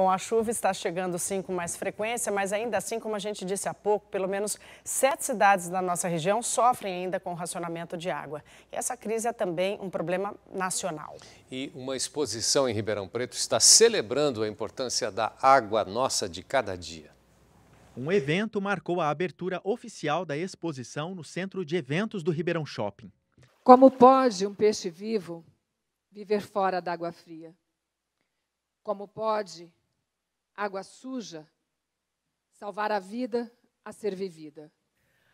Bom, a chuva está chegando sim com mais frequência, mas ainda assim, como a gente disse há pouco, pelo menos sete cidades da nossa região sofrem ainda com racionamento de água. E essa crise é também um problema nacional. E uma exposição em Ribeirão Preto está celebrando a importância da água nossa de cada dia. Um evento marcou a abertura oficial da exposição no Centro de Eventos do Ribeirão Shopping. Como pode um peixe vivo viver fora da água fria? Como pode água suja, salvar a vida a ser vivida.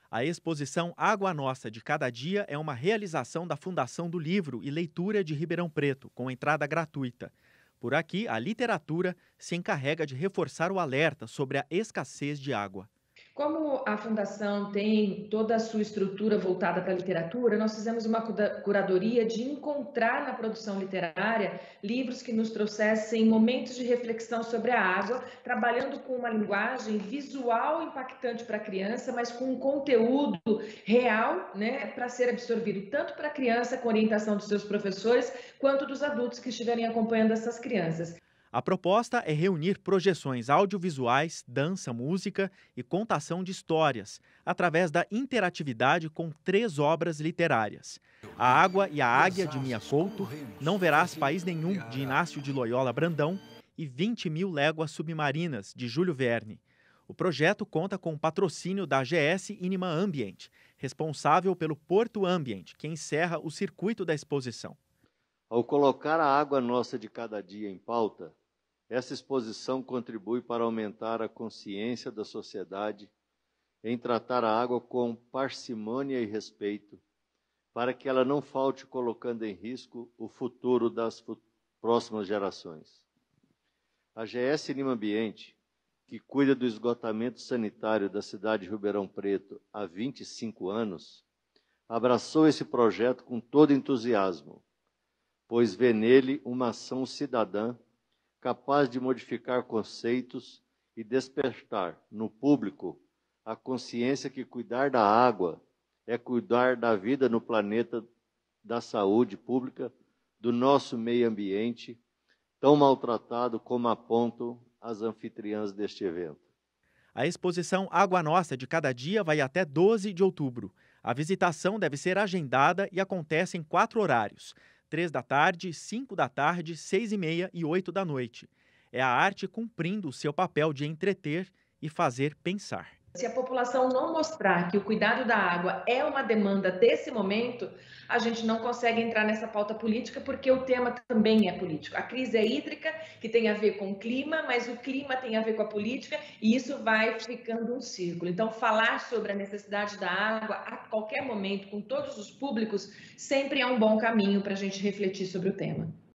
A exposição Água Nossa de Cada Dia é uma realização da Fundação do Livro e Leitura de Ribeirão Preto, com entrada gratuita. Por aqui, a literatura se encarrega de reforçar o alerta sobre a escassez de água. Como a Fundação tem toda a sua estrutura voltada para a literatura, nós fizemos uma curadoria de encontrar na produção literária livros que nos trouxessem momentos de reflexão sobre a água, trabalhando com uma linguagem visual impactante para a criança, mas com um conteúdo real né, para ser absorvido tanto para a criança, com orientação dos seus professores, quanto dos adultos que estiverem acompanhando essas crianças. A proposta é reunir projeções audiovisuais, dança, música e contação de histórias, através da interatividade com três obras literárias. A Água e a Águia, de Mia Couto, Não Verás País Nenhum, de Inácio de Loyola Brandão, e 20 Mil Léguas Submarinas, de Júlio Verne. O projeto conta com o patrocínio da GS Inima Ambient, responsável pelo Porto Ambient, que encerra o circuito da exposição. Ao colocar a água nossa de cada dia em pauta, essa exposição contribui para aumentar a consciência da sociedade em tratar a água com parcimônia e respeito, para que ela não falte colocando em risco o futuro das próximas gerações. A GS Lima Ambiente, que cuida do esgotamento sanitário da cidade de Ribeirão Preto há 25 anos, abraçou esse projeto com todo entusiasmo pois vê nele uma ação cidadã capaz de modificar conceitos e despertar no público a consciência que cuidar da água é cuidar da vida no planeta, da saúde pública, do nosso meio ambiente, tão maltratado como apontam as anfitriãs deste evento. A exposição Água Nossa de Cada Dia vai até 12 de outubro. A visitação deve ser agendada e acontece em quatro horários: 3 da tarde, 5 da tarde, 6 e meia e 8 da noite. É a arte cumprindo o seu papel de entreter e fazer pensar. Se a população não mostrar que o cuidado da água é uma demanda desse momento, a gente não consegue entrar nessa pauta política porque o tema também é político. A crise é hídrica, que tem a ver com o clima, mas o clima tem a ver com a política e isso vai ficando um círculo. Então, falar sobre a necessidade da água a qualquer momento, com todos os públicos, sempre é um bom caminho para a gente refletir sobre o tema.